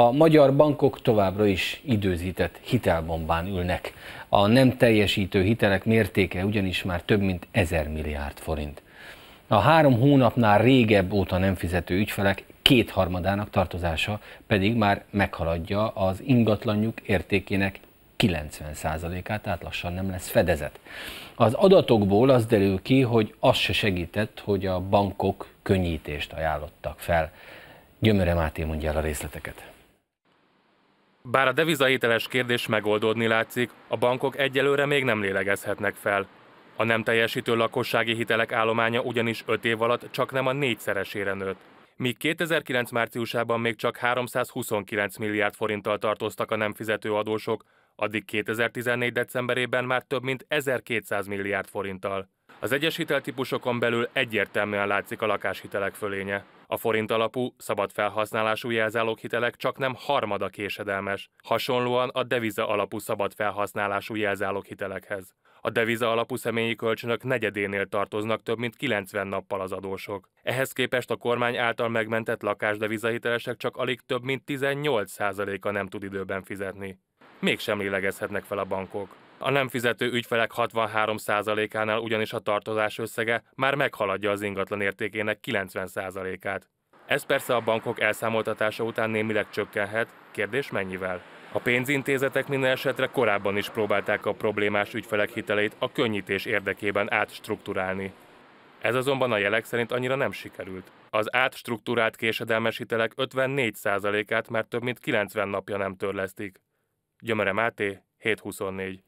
A magyar bankok továbbra is időzített hitelbombán ülnek. A nem teljesítő hitelek mértéke ugyanis már több mint 1000 milliárd forint. A három hónapnál régebb óta nem fizető ügyfelek kétharmadának tartozása pedig már meghaladja az ingatlanjuk értékének 90%-át, tehát lassan nem lesz fedezet. Az adatokból az derül ki, hogy az se segített, hogy a bankok könnyítést ajánlottak fel. Gyömöre Máté mondja el a részleteket. Bár a devizahiteles kérdés megoldódni látszik, a bankok egyelőre még nem lélegezhetnek fel. A nem teljesítő lakossági hitelek állománya ugyanis 5 év alatt csak nem a négyszeresére nőtt. Míg 2009 márciusában még csak 329 milliárd forinttal tartoztak a nem fizető adósok, addig 2014. decemberében már több mint 1200 milliárd forinttal. Az egyes hiteltípusokon belül egyértelműen látszik a lakáshitelek fölénye. A forint alapú, szabad felhasználású jelzáloghitelek csak nem harmada késedelmes, hasonlóan a deviza alapú szabad felhasználású jelzáloghitelekhez. A deviza alapú személyi kölcsönök negyedénél tartoznak több mint 90 nappal az adósok. Ehhez képest a kormány által megmentett lakásdevizahitelesek csak alig több mint 18%-a nem tud időben fizetni mégsem lélegezhetnek fel a bankok. A nem fizető ügyfelek 63%-ánál ugyanis a tartozás összege már meghaladja az ingatlan értékének 90%-át. Ez persze a bankok elszámoltatása után némileg csökkenhet, kérdés mennyivel. A pénzintézetek minden esetre korábban is próbálták a problémás ügyfelek hiteleit a könnyítés érdekében átstruktúrálni. Ez azonban a jelek szerint annyira nem sikerült. Az átstruktúrált késedelmes hitelek 54%-át már több mint 90 napja nem törlesztik. Gyömere Máté, 724.